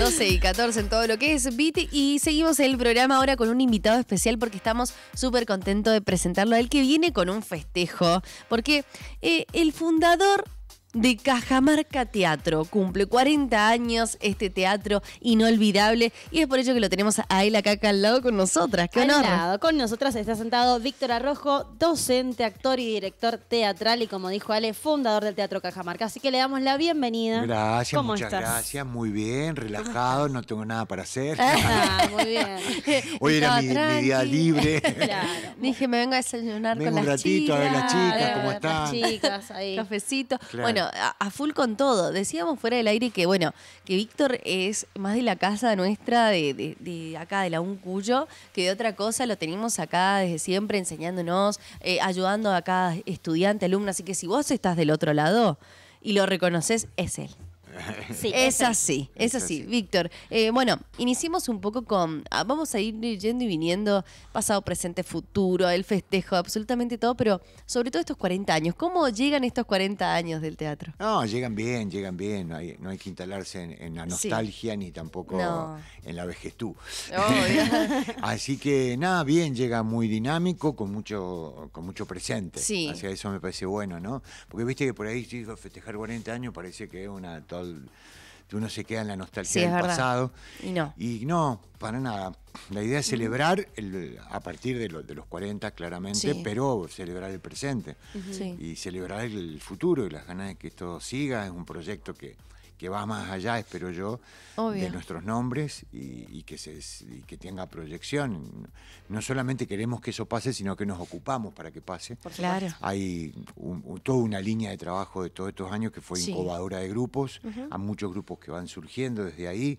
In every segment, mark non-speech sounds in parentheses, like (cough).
12 y 14 en todo lo que es Beat. Y seguimos el programa ahora con un invitado especial porque estamos súper contentos de presentarlo a él que viene con un festejo. Porque eh, el fundador de Cajamarca Teatro. Cumple 40 años este teatro inolvidable y es por ello que lo tenemos a él acá, al lado con nosotras. ¡Qué honor! Al lado, con nosotras está sentado Víctor Arrojo, docente, actor y director teatral y como dijo Ale, fundador del Teatro Cajamarca. Así que le damos la bienvenida. Gracias, muchas gracias. Muy bien, relajado, no tengo nada para hacer. Ah, muy bien. (laughs) Hoy era mi, día libre. (laughs) Dije, me vengo a desayunar con las chicas. un ratito a ver las chicas, cómo están. Las chicas ahí. Cafecito. Bueno, a, full con todo. Decíamos fuera del aire que, bueno, que Víctor es más de la casa nuestra, de, de, acá, de la Uncuyo, que de otra cosa. Lo tenemos acá desde siempre enseñándonos, eh, ayudando a cada estudiante, alumno. Así que si vos estás del otro lado y lo reconoces, es él. (laughs) es así, es, así. Víctor, eh, bueno, iniciemos un poco con, ah, vamos a ir yendo y viniendo, pasado, presente, futuro, el festejo, absolutamente todo, pero sobre todo estos 40 años, ¿cómo llegan estos 40 años del teatro? No, llegan bien, llegan bien, no hay, que instalarse en, la nostalgia ni tampoco en la vejez tú. (laughs) así que nada, bien, llega muy dinámico, con mucho, con mucho presente. Sí. Hacia eso me parece bueno, ¿no? Porque viste que por ahí, si festejar 40 años parece que es una uno se queda en la nostalgia del pasado. Y no. para nada. La idea es mm. celebrar a partir de, de, los 40, claramente, pero celebrar el presente. Y celebrar el futuro y las ganas de que esto siga. Es un proyecto que que va más allá, espero yo, de nuestros nombres y, que tenga proyección. No solamente queremos que eso pase, sino que nos ocupamos para que pase. Hay toda una línea de trabajo de todos estos años que fue incubadora de grupos, a muchos grupos que van surgiendo desde ahí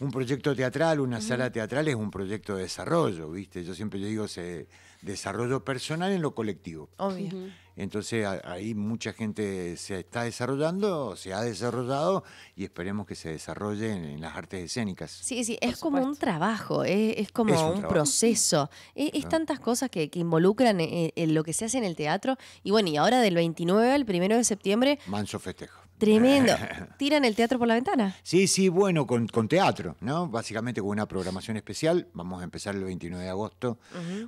un proyecto teatral, una sala teatral es un proyecto de desarrollo, ¿viste? Yo siempre digo, se, desarrollo personal en lo colectivo. Obvio. Entonces ahí mucha gente se está desarrollando, se ha desarrollado y esperemos que se desarrolle en, las artes escénicas. Sí, sí, es como un trabajo, eh, es, como un, proceso, eh, es, ah. tantas cosas que, involucran eh, en, lo que se hace en el teatro. Y bueno, y ahora del 29 al 1 de septiembre... Manso festejo. Tremendo. (laughs) ¿Tiran el teatro por la ventana? Sí, sí, bueno, con, teatro, ¿no? Básicamente con una programación especial. Vamos a empezar el 29 de agosto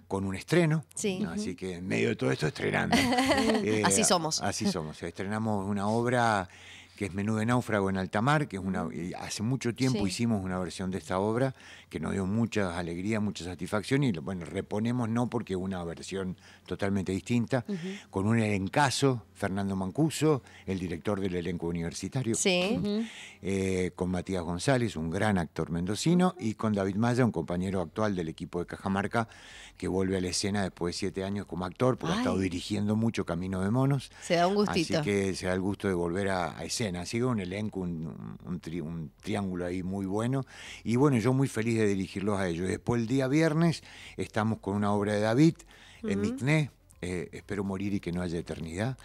con un estreno. Sí. Así que en medio de todo esto estrenando. (laughs) Eh, así somos. Así somos. Estrenamos una obra que es Menú de Náufrago en Altamar, que es una, hace mucho tiempo hicimos una versión de esta obra que nos dio mucha alegría, mucha satisfacción y bueno, reponemos no porque una versión totalmente distinta, con un elencazo, Fernando Mancuso, el director del elenco universitario, eh, con Matías González, un gran actor mendocino, y con David Maya, un compañero actual del equipo de Cajamarca, que vuelve a la escena después de siete años como actor, porque ha estado dirigiendo mucho Camino de Monos. Se da un gustito. Así que se da el gusto de volver a, a escena ha sido un elenco, un, un, triángulo ahí muy bueno. Y bueno, yo muy feliz de dirigirlos a ellos. Después el día viernes estamos con una obra de David, en Micné, eh, espero morir y que no haya eternidad.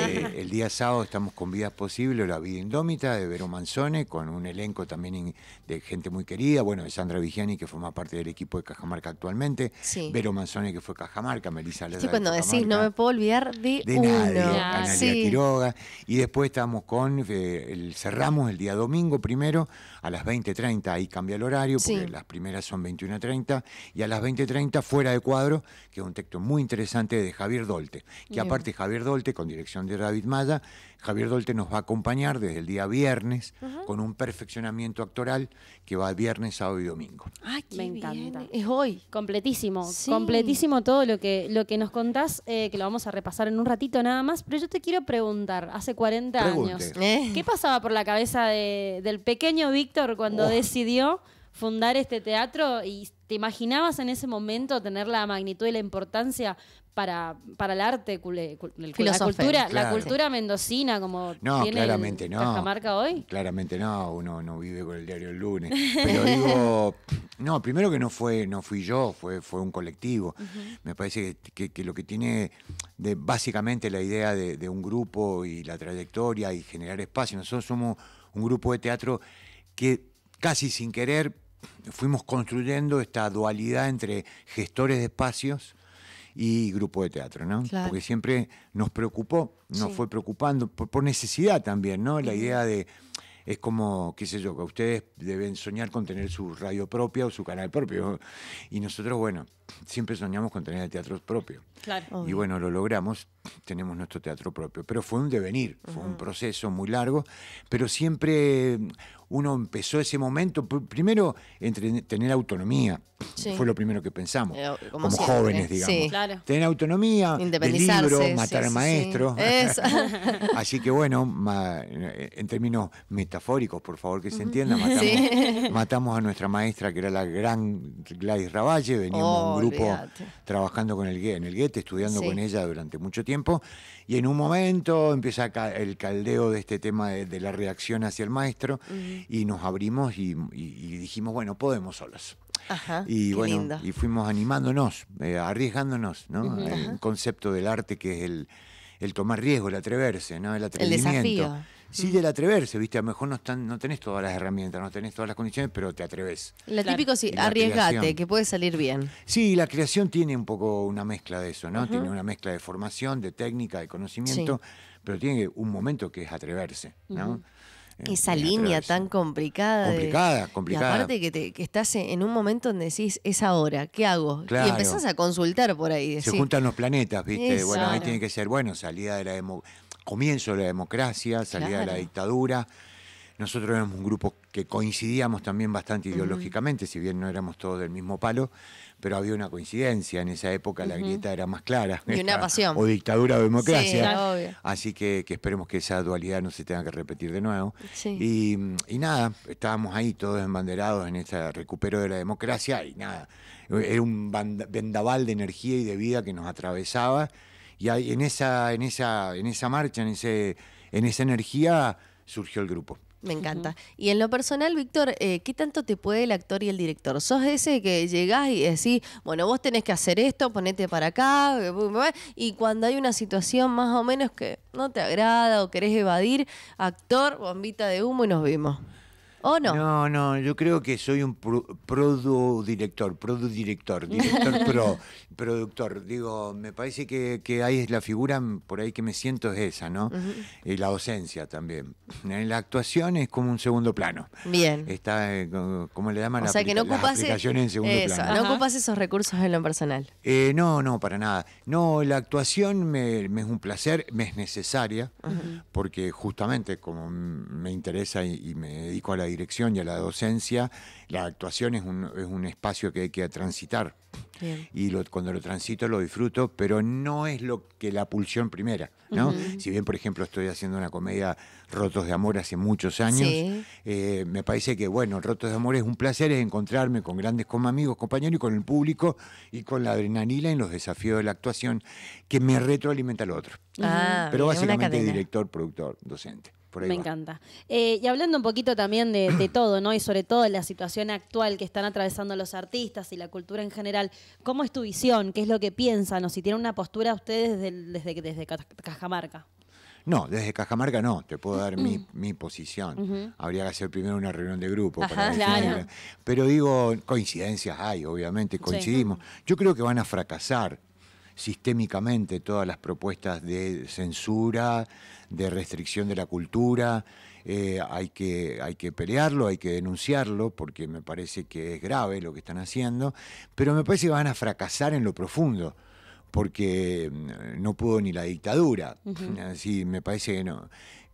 Eh, el día sábado estamos con Vidas Posibles, La Vida Indómita de Vero Manzone, con un elenco también de gente muy querida, bueno, de Sandra Vigiani, que forma parte del equipo de Cajamarca actualmente, Vero Manzone, que fue Cajamarca, Melissa Sí, cuando de decís, no me puedo olvidar de, de uno. Nadie, Quiroga. Y después estamos con, eh, cerramos el día domingo primero a las 20.30, ahí cambia el horario, porque las primeras son 21.30, y a las 20.30 fuera de cuadro, que es un texto muy interesante de Javier Dolte, que aparte Javier Dolte, con dirección de David Maya, Javier Dolte nos va a acompañar desde el día viernes con un perfeccionamiento actoral que va viernes, sábado y domingo. Me encanta. Es hoy. Completísimo, completísimo todo lo que, lo que nos contás, eh, que lo vamos a repasar en un ratito nada más, pero yo te quiero preguntar, hace 40 años, eh. ¿qué pasaba por la cabeza del pequeño Víctor cuando decidió fundar este teatro y te imaginabas en ese momento tener la magnitud y la importancia para, el arte, la cultura, la cultura mendocina como no, tiene claramente no. hoy? Claramente no, uno no vive con el diario el lunes. Pero digo, (laughs) no, primero que no fue, no fui yo, fue, fue un colectivo. Me parece que, lo que tiene básicamente la idea de, de un grupo y la trayectoria y generar espacio. Nosotros somos un grupo de teatro que casi sin querer fuimos construyendo esta dualidad entre gestores de espacios y grupo de teatro, ¿no? Porque siempre nos preocupó, nos fue preocupando, por, necesidad también, ¿no? La idea de es como, qué sé yo, que ustedes deben soñar con tener su radio propia o su canal propio. Y nosotros, bueno, siempre soñamos con tener el teatro propio. Claro. Y bueno, lo logramos tenemos nuestro teatro propio. Pero fue un devenir, fue un proceso muy largo, pero siempre mm, uno empezó ese momento, primero, entre tener autonomía, fue lo primero que pensamos, eh, como, jóvenes, digamos. Tener autonomía, Independizarse, libro, matar maestros. (laughs) Así que bueno, en términos metafóricos, por favor, que se entienda, (laughs) matamos, a nuestra maestra, que era la gran Gladys Ravalle, veníamos un grupo trabajando con el, en el guete estudiando con ella durante mucho tiempo y en un momento empieza el caldeo de este tema de, la reacción hacia el maestro, y nos abrimos y, dijimos, bueno, podemos solos. y bueno, y fuimos animándonos, eh, arriesgándonos, ¿no? el concepto del arte que es el, tomar riesgo, el atreverse, ¿no? El atrevimiento. El desafío sí del atreverse, ¿viste? A lo mejor no, están, no tenés todas las herramientas, no tenés todas las condiciones, pero te atreves. Lo típico sí, arriesgate, que puede salir bien. Sí, la creación tiene un poco una mezcla de eso, ¿no? Tiene una mezcla de formación, de técnica, de conocimiento, pero tiene un momento que es atreverse, ¿no? Eh, Esa línea tan complicada. Complicada, complicada. Y aparte que, estás en un momento donde decís, es ahora, ¿qué hago? Y empezás a consultar por ahí. Se juntan los planetas, ¿viste? bueno, ahí tiene que ser, bueno, salida de la comienzo de la democracia, salida de la dictadura. Nosotros éramos un grupo que coincidíamos también bastante ideológicamente, si bien no éramos todos del mismo palo, pero había una coincidencia. En esa época la grieta era más clara. Y una pasión. O dictadura o democracia. Así que, esperemos que esa dualidad no se tenga que repetir de nuevo. Y, y, nada, estábamos ahí todos embanderados en ese recupero de la democracia y nada. Era un vendaval de energía y de vida que nos atravesaba y en, esa, en, esa, en esa marcha, en, ese, en esa energía, surgió el grupo. Me encanta. Y en lo personal, Víctor, eh, ¿qué tanto te puede el actor y el director? ¿Sos ese que llegás y decís, bueno, vos tenés que hacer esto, ponete para acá, eh, y cuando hay una situación más o menos que no te agrada o querés evadir, actor, bombita de humo y nos vimos? ¿O no? No, no, yo creo que soy un pro, produ director, produ director, director pro. (laughs) productor, digo, me parece que, ahí es la figura por ahí que me siento es esa, ¿no? Y la docencia también. En la actuación es como un segundo plano. Bien. Está, eh, como, le llaman, o la sea que no ocupas eh, No ocupas esos recursos en lo personal. Eh, no, no, para nada. No, la actuación me, es un placer, me es necesaria, porque justamente como me interesa y, me dedico a la dirección y a la docencia, la actuación es un, es un espacio que hay que transitar. Y lo, cuando lo transito lo disfruto, pero no es lo que la pulsión primera, ¿no? Si bien, por ejemplo, estoy haciendo una comedia Rotos de Amor hace muchos años, eh, me parece que, bueno, Rotos de Amor es un placer, es encontrarme con grandes como amigos, compañeros y con el público y con la adrenalina en los desafíos de la actuación que me retroalimenta al otro. Ah, pero básicamente director, productor, docente. Me encanta. Eh, y hablando un poquito también de, (clears throat) todo, ¿no? Y sobre todo de la situación actual que están atravesando los artistas y la cultura en general, ¿cómo es tu visión? ¿Qué es lo que piensan? ¿O si tienen una postura ustedes desde, desde, Cajamarca? No, desde Cajamarca no, te puedo dar mi, mm. posición. Habría que hacer primero una reunión de grupo. Pero digo, coincidencias hay, obviamente, coincidimos. Yo creo que van a fracasar sistémicamente todas las propuestas de censura, de restricción de la cultura. Eh, hay, que, hay que pelearlo, hay que denunciarlo, porque me parece que es grave lo que están haciendo, pero me parece que van a fracasar en lo profundo porque mm, no pudo ni la dictadura. Así me parece que no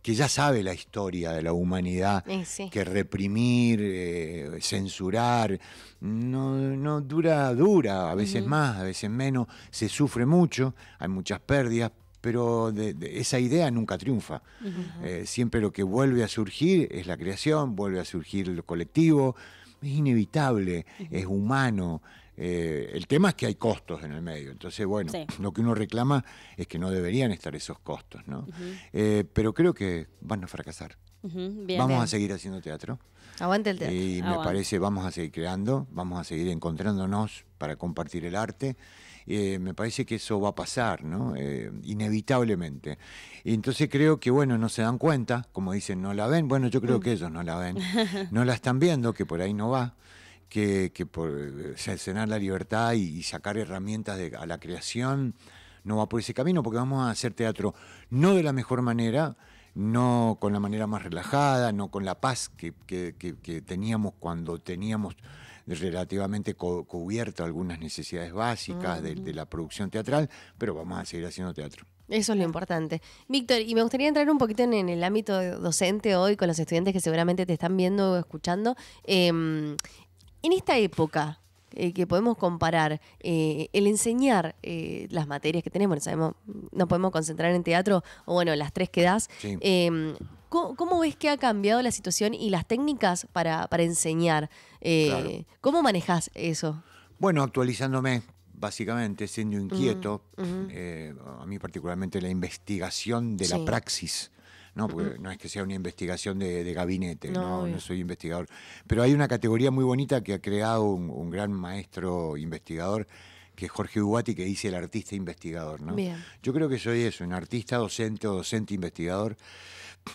que ya sabe la historia de la humanidad, que reprimir, eh, censurar, no, dura, dura, a veces más, a veces menos, se sufre mucho, hay muchas pérdidas, pero esa idea nunca triunfa. Eh, siempre lo que vuelve a surgir es la creación, vuelve a surgir el colectivo, es inevitable, es humano, eh, el tema es que hay costos en el medio, entonces, bueno, lo que uno reclama es que no deberían estar esos costos, ¿no? Eh, pero creo que van a fracasar. vamos a seguir haciendo teatro. Aguante el teatro. Y me parece, vamos a seguir creando, vamos a seguir encontrándonos para compartir el arte. Eh, me parece que eso va a pasar, ¿no? inevitablemente. Y entonces creo que, bueno, no se dan cuenta, como dicen, no la ven. Bueno, yo creo mm. que ellos no la ven. (laughs) No la están viendo, que por ahí no va que, por eh, cercenar la libertad y, sacar herramientas a la creación no va por ese camino, porque vamos a hacer teatro no de la mejor manera, no con la manera más relajada, no con la paz que, teníamos cuando teníamos relativamente cubierto algunas necesidades básicas de, mm. la producción teatral, pero vamos a seguir haciendo teatro. Eso es lo importante. Víctor, y me gustaría entrar un poquito en, el ámbito docente hoy con los estudiantes que seguramente te están viendo o escuchando. Em, en esta época eh, que podemos comparar eh, el enseñar eh, las materias que tenemos, sabemos, nos podemos concentrar en teatro, o bueno, las tres que das. Em, ¿cómo, ves que ha cambiado la situación y las técnicas para, enseñar? ¿Cómo manejas eso? Bueno, actualizándome, básicamente, siendo mm, inquieto, a mí particularmente la investigación de la praxis. No, porque no es que sea una investigación de, gabinete, no, soy investigador. Pero hay una categoría muy bonita que ha creado un, gran maestro investigador, que es Jorge Uguati, que dice el artista investigador, ¿no? Yo creo que soy eso, un artista docente o docente investigador,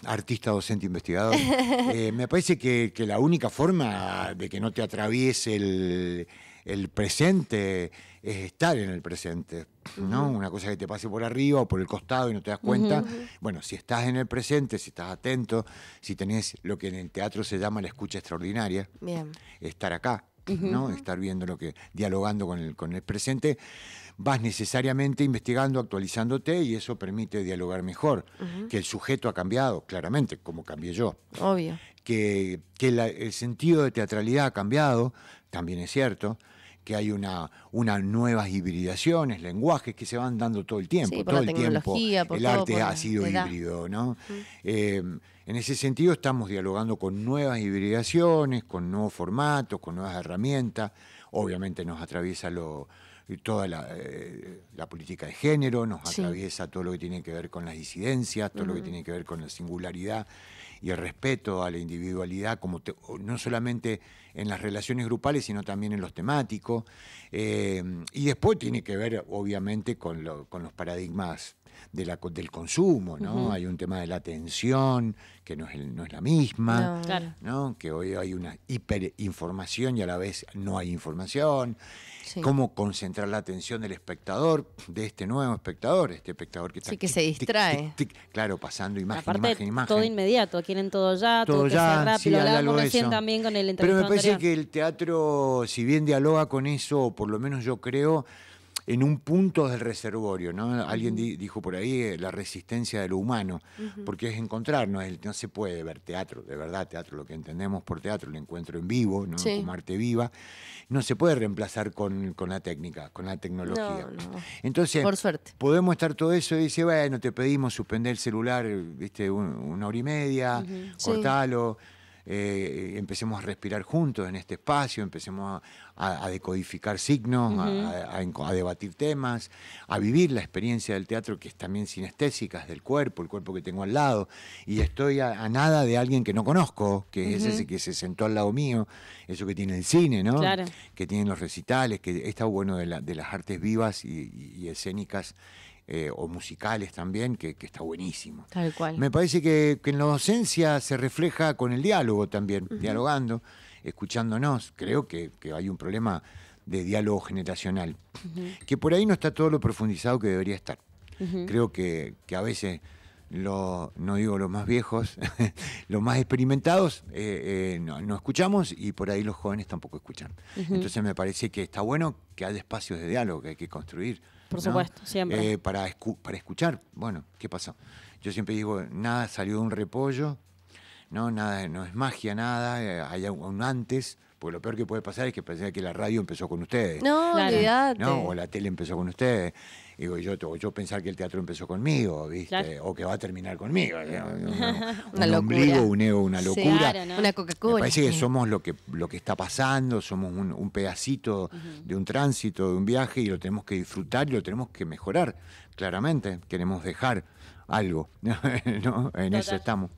artista docente investigador. (laughs) Eh, me parece que, la única forma de que no te atraviese el, el presente es estar en el presente, ¿no? Una cosa que te pase por arriba o por el costado y no te das cuenta. Bueno, si estás en el presente, si estás atento, si tenés lo que en el teatro se llama la escucha extraordinaria, estar acá, ¿no? Estar viendo lo que, dialogando con el, con el presente, vas necesariamente investigando, actualizándote y eso permite dialogar mejor. Que el sujeto ha cambiado, claramente, como cambié yo. Obvio. Que, el sentido de teatralidad ha cambiado, también es cierto que hay una, una nuevas hibridaciones, lenguajes que se van dando todo el tiempo, todo el tiempo. el arte ha sido híbrido, mm. eh, en ese sentido estamos dialogando con nuevas hibridaciones, con nuevos formatos, con nuevas herramientas. Obviamente nos atraviesa lo, toda la, eh, política de género, nos atraviesa todo lo que tiene que ver con las disidencias, todo lo que tiene que ver con la singularidad y el respeto a la individualidad, como no solamente en las relaciones grupales, sino también en los temáticos. Eh, y después tiene que ver, obviamente, con los paradigmas del consumo, ¿no? Hay un tema de la atención que no es, no es la misma, no. Que hoy hay una hiperinformación y a la vez no hay información. Cómo concentrar la atención del espectador, de este nuevo espectador, este espectador que está... Sí, que se distrae. claro, pasando imagen, Aparte, imagen, todo inmediato, quieren todo ya, todo, ya, rápido. también con el Pero me parece que el teatro, si bien dialoga con eso, por lo menos yo creo en un punto del reservorio, ¿no? Alguien dijo por ahí eh, la resistencia de lo humano, porque es encontrarnos, no se puede ver teatro, de verdad, teatro, lo que entendemos por teatro, el encuentro en vivo, ¿no? Como arte viva, no se puede reemplazar con, la técnica, con la tecnología. Entonces, podemos estar todo eso y dice, bueno, te pedimos suspender el celular, viste, una hora y media, cortalo. Eh, empecemos a respirar juntos en este espacio, empecemos a, decodificar signos, a, debatir temas, a vivir la experiencia del teatro que es también sinestésica, es del cuerpo, el cuerpo que tengo al lado. Y estoy a, nada de alguien que no conozco, que es ese que se sentó al lado mío, eso que tiene el cine, ¿no? Que tienen los recitales, que está bueno de, las artes vivas y escénicas eh, o musicales también, que, está buenísimo. Me parece que, en la docencia se refleja con el diálogo también, dialogando, escuchándonos. Creo que, hay un problema de diálogo generacional, que por ahí no está todo lo profundizado que debería estar. Creo que, a veces... no digo los más viejos, (laughs) los más experimentados, eh, eh, no, escuchamos y por ahí los jóvenes tampoco escuchan. Entonces me parece que está bueno que haya espacios de diálogo, que hay que construir por supuesto, siempre. Eh, para, para escuchar, bueno, ¿qué pasó? Yo siempre digo, nada salió de un repollo, no, nada, no es magia, nada, eh, hay un antes, porque lo peor que puede pasar es que pensé que la radio empezó con ustedes. No, o la tele empezó con ustedes. Digo, yo, yo pensar que el teatro empezó conmigo, ¿viste? O que va a terminar conmigo. un (laughs) ombligo, un ego, una locura. Una Coca-Cola. Me parece que somos lo que, lo que está pasando, somos un, pedacito de un tránsito, de un viaje, y lo tenemos que disfrutar y lo tenemos que mejorar, claramente. Queremos dejar algo, (laughs) En eso estamos.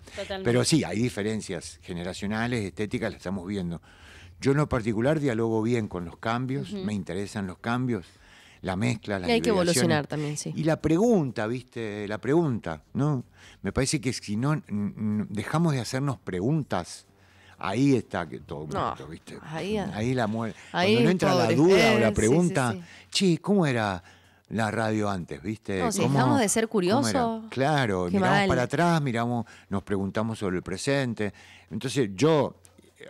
Pero sí, hay diferencias generacionales, estéticas, las estamos viendo. Yo en lo particular dialogo bien con los cambios, me interesan los cambios, la mezcla, las y hay que evolucionar también, sí. Y la pregunta, ¿viste? La pregunta, ¿no? Me parece que si no dejamos de hacernos preguntas, ahí está todo ¿viste? Ahí, ahí la muerte. Cuando no entra la duda o la pregunta, sí, ¿cómo era? la radio antes, ¿viste? No, dejamos de ser curiosos. Claro, miramos para atrás, miramos, nos preguntamos sobre el presente. Entonces, yo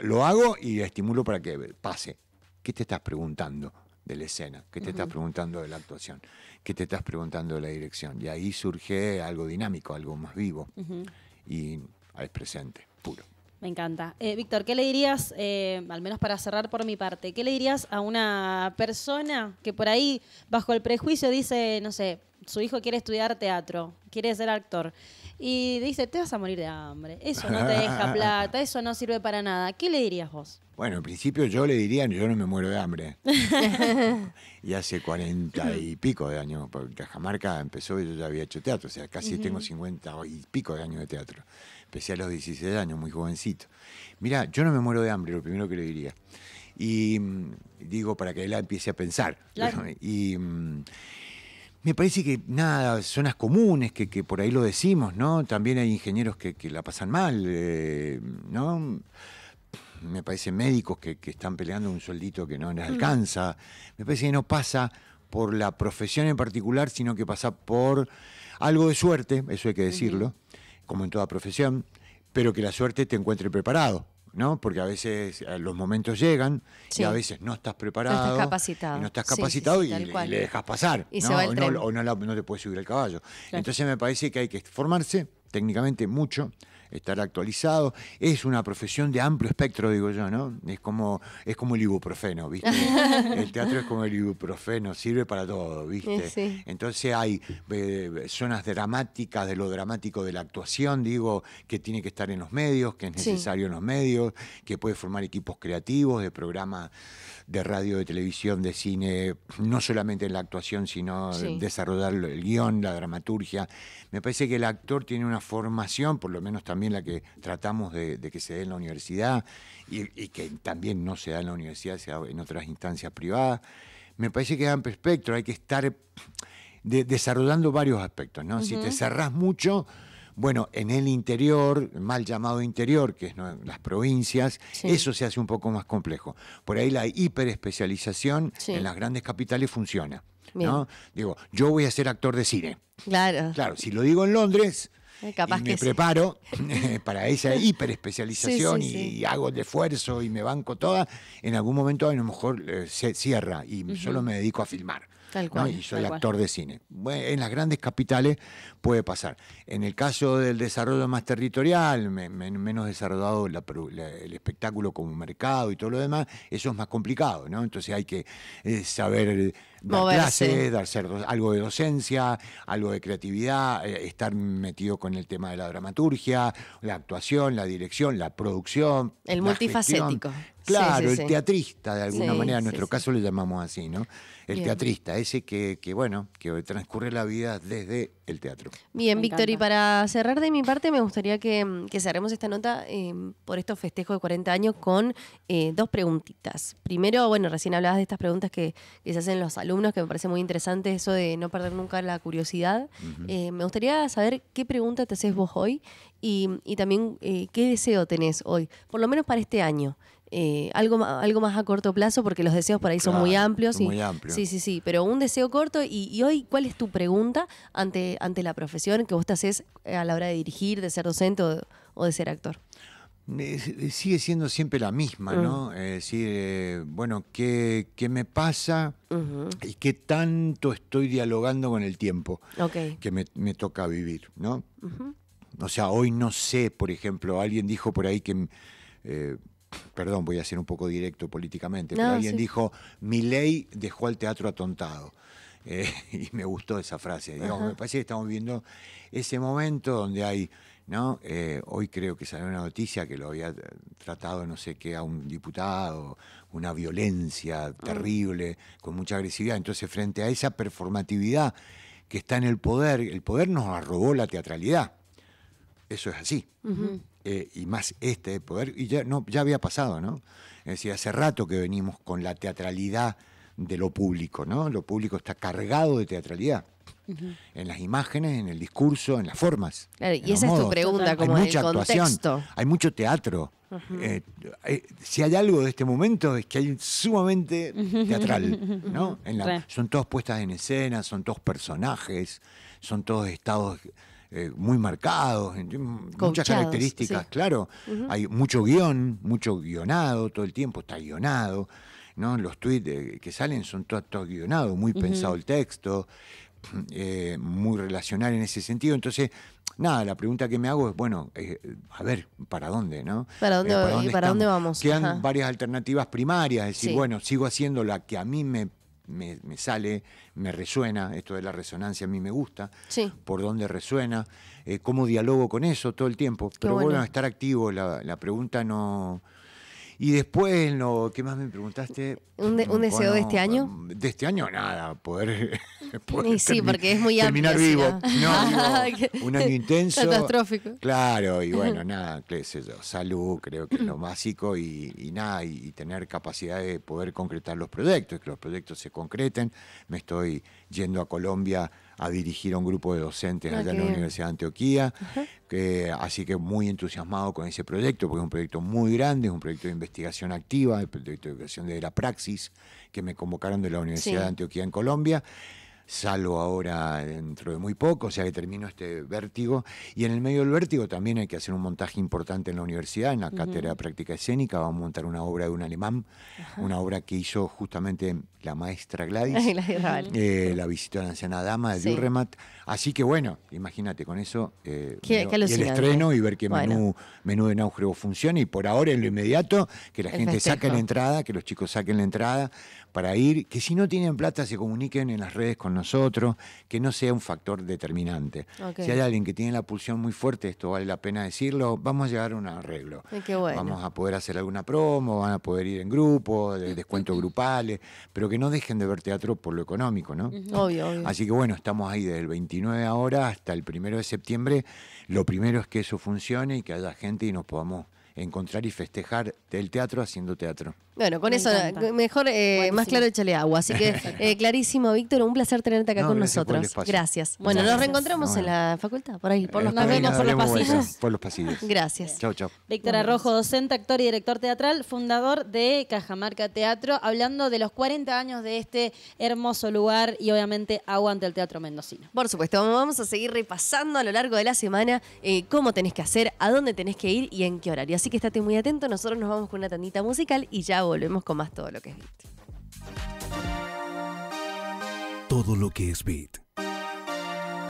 lo hago y estimulo para que pase. ¿Qué te estás preguntando de la escena? ¿Qué te estás preguntando de la actuación? ¿Qué te estás preguntando de la dirección? Y ahí surge algo dinámico, algo más vivo y es presente, puro. Me encanta. Eh, Víctor, ¿qué le dirías, eh, al menos para cerrar por mi parte, qué le dirías a una persona que por ahí, bajo el prejuicio, dice, no sé, su hijo quiere estudiar teatro, quiere ser actor? y dice, te vas a morir de hambre, eso no te deja (laughs) plata, eso no sirve para nada. ¿Qué le dirías vos? Bueno, al principio yo le diría, yo no me muero de hambre. (laughs) y hace cuarenta y pico de años, porque Cajamarca empezó y yo ya había hecho teatro, o sea, casi tengo cincuenta y pico de años de teatro. Empecé a los 16 años, muy jovencito. Mira, yo no me muero de hambre, lo primero que le diría. Y mm, digo, para que él empiece a pensar. Claro. (laughs) Y mm, me parece que nada, zonas comunes que, que, por ahí lo decimos, ¿no? También hay ingenieros que, la pasan mal, eh, ¿no? Me parece médicos que, están peleando un sueldito que no les mm. alcanza. Me parece que no pasa por la profesión en particular, sino que pasa por algo de suerte, eso hay que decirlo, como en toda profesión, pero que la suerte te encuentre preparado. ¿no? Porque a veces eh, los momentos llegan y a veces no estás preparado. No estás capacitado. Y no estás capacitado y, le, dejas pasar. ¿no? o, no, te puedes subir al caballo. Entonces me parece que hay que formarse técnicamente mucho, estar actualizado. Es una profesión de amplio espectro, digo yo, ¿no? Es como, es como el ibuprofeno, ¿viste? (laughs) el teatro es como el ibuprofeno, sirve para todo, ¿viste? Eh, Entonces hay eh, zonas dramáticas de lo dramático de la actuación, digo, que tiene que estar en los medios, que es necesario en los medios, que puede formar equipos creativos de programas de radio, de televisión, de cine, no solamente en la actuación, sino desarrollar el guión, la dramaturgia. Me parece que el actor tiene una formación, por lo menos también la que tratamos de, que se dé en la universidad y, que también no se da en la universidad, se da en otras instancias privadas. Me parece que es amplio espectro, hay que estar mm, desarrollando varios aspectos. ¿no? Si te cerrás mucho bueno, en el interior, mal llamado interior, que es las provincias, eso se hace un poco más complejo. Por ahí la hiperespecialización en las grandes capitales funciona. ¿no? Digo, yo voy a ser actor de cine. Claro. Claro, si lo digo en Londres, eh, y me preparo (laughs) (laughs) para esa hiperespecialización y, hago el esfuerzo y me banco toda, en algún momento a lo mejor eh, se cierra y solo me dedico a filmar. Y soy actor de cine. en las grandes capitales puede pasar. En el caso del desarrollo más territorial, menos desarrollado el espectáculo como mercado y todo lo demás, eso es más complicado, ¿no? Entonces hay que eh, saber eh, dar clases, dar algo de docencia, algo de creatividad, eh, estar metido con el tema de la dramaturgia, la actuación, la dirección, la producción. El multifacético. Claro, el teatrista de alguna manera, en nuestro caso le llamamos así, ¿no? el teatrista, ese que, bueno, que transcurre la vida desde el teatro. Bien, Víctor, y para cerrar de mi parte, me gustaría que, cerremos esta nota em, por estos festejos de 40 años con eh, dos preguntitas. Primero, bueno, recién hablabas de estas preguntas que, se hacen los alumnos, que me parece muy interesante eso de no perder nunca la curiosidad. Eh, me gustaría saber qué pregunta te haces vos hoy y, y también eh, qué deseo tenés hoy, por lo menos para este año. Eh, algo, algo más a corto plazo, porque los deseos por ahí son muy amplios. muy amplios. Sí, sí, sí, pero un deseo corto. Y, hoy, ¿cuál es tu pregunta ante, ante la profesión que vos te haces eh, a la hora de dirigir, de ser docente o, de ser actor? Eh, sigue siendo siempre la misma, mm. ¿no? Es decir, bueno, ¿qué, me pasa y qué tanto estoy dialogando con el tiempo que me, toca vivir, ¿no? O sea, hoy no sé, por ejemplo, alguien dijo por ahí que perdón, voy a ser un poco directo políticamente, pero alguien dijo, mi ley dejó al teatro atontado. Eh, (laughs) y me gustó esa frase. me parece que estamos viendo ese momento donde hay, ¿no? Eh, hoy creo que salió una noticia que lo había tratado, no sé qué, a un diputado, una violencia mm. terrible, con mucha agresividad. Entonces, frente a esa performatividad que está en el poder, el poder nos arrobó la teatralidad eso es así. Eh, y más este poder, y ya, no, ya había pasado, ¿no? Es decir, hace rato que venimos con la teatralidad de lo público, ¿no? Lo público está cargado de teatralidad. En las imágenes, en el discurso, en las formas. y esa es tu pregunta, como hay mucha Actuación, hay mucho teatro. Eh, eh, si hay algo de este momento es que hay sumamente teatral, ¿no? son todas puestas en escena, son todos personajes, son todos estados eh, muy marcados, muchas características, claro. Hay mucho guión, mucho guionado, todo el tiempo está guionado. ¿no? Los tweets que salen son todos todo guionados, muy pensado el texto, (clears throat) eh, muy relacional en ese sentido. Entonces, nada, la pregunta que me hago es, bueno, eh, a ver, ¿para dónde, no? ¿Para dónde, vamos? Quedan varias alternativas primarias, es decir, bueno, sigo haciendo la que a mí me me, sale, me resuena, esto de la resonancia a mí me gusta, por dónde resuena, eh, cómo dialogo con eso todo el tiempo. Pero bueno. estar activo, la, la pregunta no, y después, no, ¿qué más me preguntaste? ¿Un, mm, deseo de este año? Mm, de este año nada, poder, (laughs) porque es muy terminar vivo. (laughs) Ah, un año intenso. Catastrófico. Claro, y bueno, nada, qué sé yo, salud creo que es lo básico y, nada, y, tener capacidad de poder concretar los proyectos, que los proyectos se concreten. Me estoy yendo a Colombia a dirigir a un grupo de docentes de ah, en la Universidad de Antioquía. que, así que muy entusiasmado con ese proyecto, porque es un proyecto muy grande, es un proyecto de investigación activa, el proyecto de educación de la praxis, que me convocaron de la Universidad de Antioquía en Colombia salgo ahora dentro de muy poco, o sea que termino este vértigo. Y en el medio del vértigo también hay que hacer un montaje importante en la universidad, en la cátedra de práctica escénica. Vamos a montar una obra de un alemán, una obra que hizo justamente la maestra Gladys, (laughs) la eh, visita a la anciana dama de sí. Durremat. Así que bueno, imagínate con eso eh, el estreno y ver qué menú, menú de náufrago funciona. Y por ahora, en lo inmediato, que la gente saque la entrada, que los chicos saquen la entrada para ir. Que si no tienen plata, se comuniquen en las redes con nosotros nosotros, que no sea un factor determinante. Si hay alguien que tiene la pulsión muy fuerte, esto vale la pena decirlo, vamos a llegar a un arreglo. Vamos a poder hacer alguna promo, van a poder ir en grupo, (laughs) descuentos grupales, pero que no dejen de ver teatro por lo económico, ¿no? Obvio, obvio. Así que bueno, estamos ahí desde el 29 ahora hasta el primero de septiembre. Lo primero es que eso funcione y que haya gente y nos podamos encontrar y festejar el teatro haciendo teatro. Bueno, con eso, eh, mejor, eh, más claro, échale agua. Así que, (laughs) eh, clarísimo, Víctor, un placer tenerte acá con nosotros. Gracias. Bueno, nos reencontramos en la facultad, por ahí, por los, pasillos. por los pasillos. Gracias. Chao, chao. Víctor Arrojo, docente, actor y director teatral, fundador de Cajamarca Teatro, hablando de los 40 años de este hermoso lugar y obviamente aguante el Teatro Mendocino. Por supuesto, vamos a seguir repasando a lo largo de la semana cómo tenés que hacer, a dónde tenés que ir y en qué horario. Así que estate muy atento, nosotros nos vamos con una tandita musical y ya volvemos con más todo lo que es Beat. Todo lo que es Beat.